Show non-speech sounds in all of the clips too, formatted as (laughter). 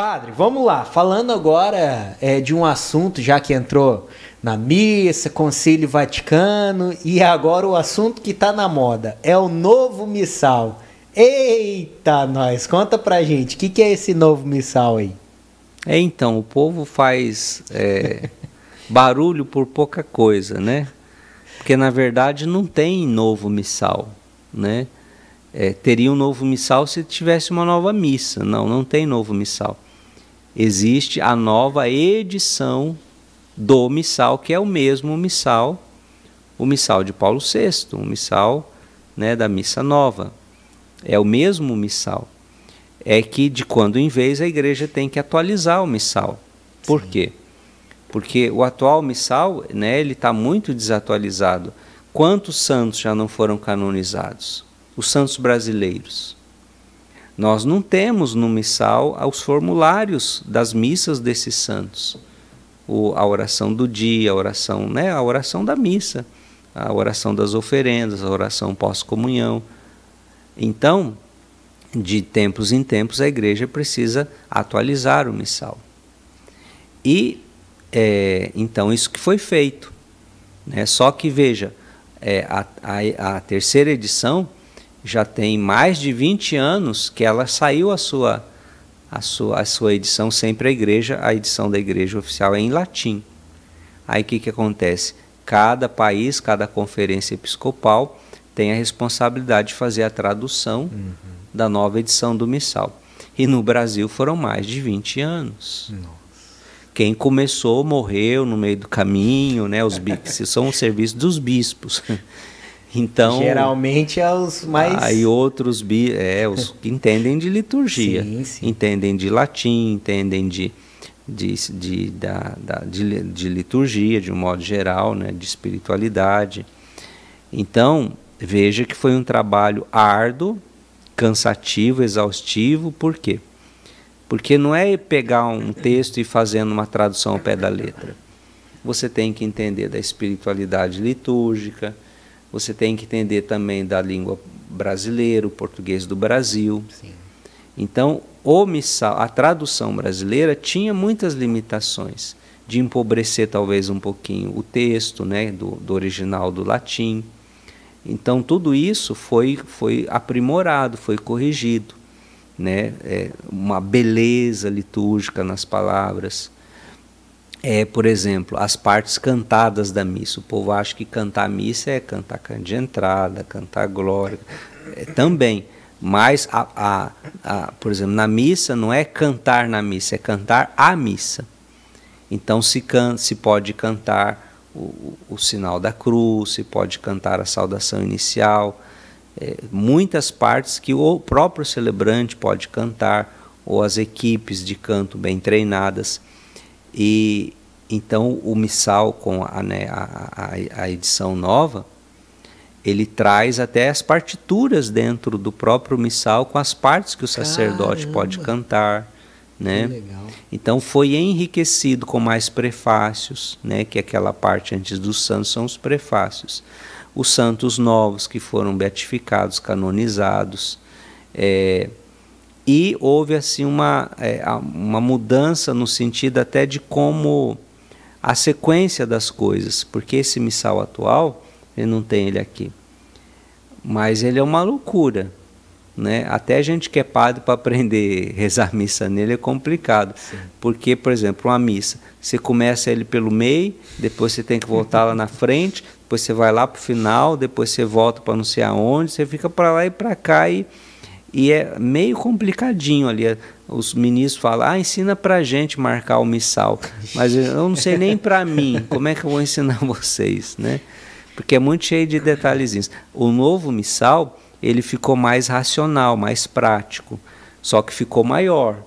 Padre, vamos lá. Falando agora é, de um assunto, já que entrou na missa, Concílio Vaticano, e agora o assunto que está na moda é o novo missal. Eita, nós! Conta pra gente, o que, que, é esse novo missal aí? É, então, o povo faz é, (laughs) barulho por pouca coisa, né? Porque, na verdade, não tem novo missal, né? É, teria um novo missal se tivesse uma nova missa. Não, não tem novo missal existe a nova edição do missal, que é o mesmo missal, o missal de Paulo VI, o missal né, da Missa Nova. É o mesmo missal. É que de quando em vez a igreja tem que atualizar o missal. Por Sim. quê? Porque o atual missal né, ele está muito desatualizado. Quantos santos já não foram canonizados? Os santos brasileiros. Nós não temos no missal os formulários das missas desses santos. O, a oração do dia, a oração, né, a oração da missa, a oração das oferendas, a oração pós-comunhão. Então, de tempos em tempos, a igreja precisa atualizar o missal. E é, então isso que foi feito. Né? Só que veja, é, a, a, a terceira edição já tem mais de 20 anos que ela saiu a sua a sua, a sua edição sempre a igreja, a edição da igreja oficial é em latim. Aí o que, que acontece? Cada país, cada conferência episcopal tem a responsabilidade de fazer a tradução uhum. da nova edição do missal. E no Brasil foram mais de 20 anos. Nossa. Quem começou morreu no meio do caminho, né? Os bispos (laughs) são o serviço dos bispos. Então, geralmente é os mais aí outros bi, é os que entendem de liturgia, sim, sim. entendem de latim, entendem de de, de, da, da, de, de liturgia de um modo geral, né, de espiritualidade. Então veja que foi um trabalho árduo, cansativo, exaustivo. Por quê? Porque não é pegar um texto e fazendo uma tradução ao pé da letra. Você tem que entender da espiritualidade litúrgica você tem que entender também da língua brasileira, o português do Brasil. Sim. Então, o missal, a tradução brasileira tinha muitas limitações de empobrecer talvez um pouquinho o texto, né, do, do original do latim. Então tudo isso foi foi aprimorado, foi corrigido, né, é uma beleza litúrgica nas palavras é, por exemplo, as partes cantadas da missa. O povo acha que cantar missa é cantar canto de entrada, cantar glória. É, também. Mas, a, a, a, por exemplo, na missa não é cantar na missa, é cantar a missa. Então se, can, se pode cantar o, o sinal da cruz, se pode cantar a saudação inicial. É, muitas partes que o próprio celebrante pode cantar, ou as equipes de canto bem treinadas. E então o missal com a, né, a, a, a edição nova, ele traz até as partituras dentro do próprio missal com as partes que o sacerdote Caramba. pode cantar, né? Então foi enriquecido com mais prefácios, né, que é aquela parte antes dos santos são os prefácios. Os santos novos que foram beatificados, canonizados, é, e houve assim uma, é, uma mudança no sentido até de como a sequência das coisas, porque esse missal atual, ele não tem ele aqui. Mas ele é uma loucura, né? Até a gente que é padre para aprender a (laughs) rezar missa nele é complicado. Sim. Porque, por exemplo, uma missa, você começa ele pelo meio, depois você tem que voltar lá na frente, depois você vai lá para o final, depois você volta para não sei aonde, você fica para lá e para cá e e é meio complicadinho ali. É, os ministros falam, ah, ensina a gente marcar o missal. Mas eu não sei nem para (laughs) mim, como é que eu vou ensinar vocês, né? Porque é muito cheio de detalhezinhos. O novo missal, ele ficou mais racional, mais prático. Só que ficou maior.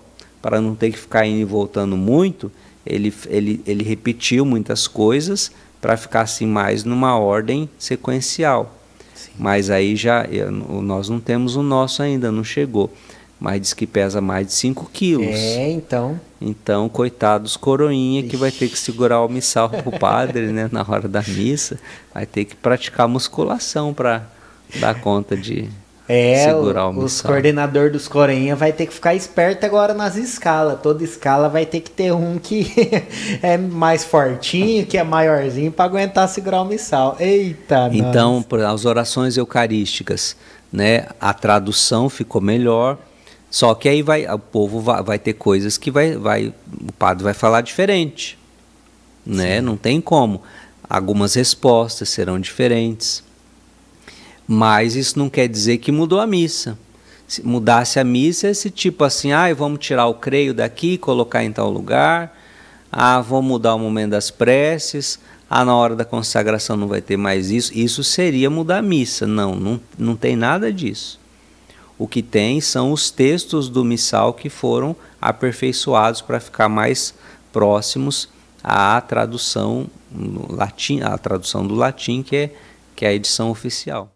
Para não ter que ficar indo e voltando muito, ele, ele, ele repetiu muitas coisas para ficar assim mais numa ordem sequencial. Sim. Mas aí já eh, nós não temos o nosso ainda, não chegou. Mas diz que pesa mais de 5 quilos. É, então. Então, coitados coroinha Ixi. que vai ter que segurar o missal pro padre, né? Na hora da missa. Vai ter que praticar musculação para dar conta de é, segurar o, os coordenador dos Corenha vai ter que ficar esperto agora nas escalas. Toda escala vai ter que ter um que (laughs) é mais fortinho, que é maiorzinho para aguentar segurar o missal. Eita, Então, nós. as orações eucarísticas, né? A tradução ficou melhor. Só que aí vai, o povo vai, vai ter coisas que vai, vai, o padre vai falar diferente, né? Sim. Não tem como. Algumas respostas serão diferentes. Mas isso não quer dizer que mudou a missa. Se mudasse a missa, esse tipo assim, ah, vamos tirar o creio daqui, colocar em tal lugar, ah, vamos mudar o momento das preces, ah, na hora da consagração não vai ter mais isso. Isso seria mudar a missa. Não, não, não tem nada disso. O que tem são os textos do missal que foram aperfeiçoados para ficar mais próximos à tradução latim, à tradução do latim que é, que é a edição oficial.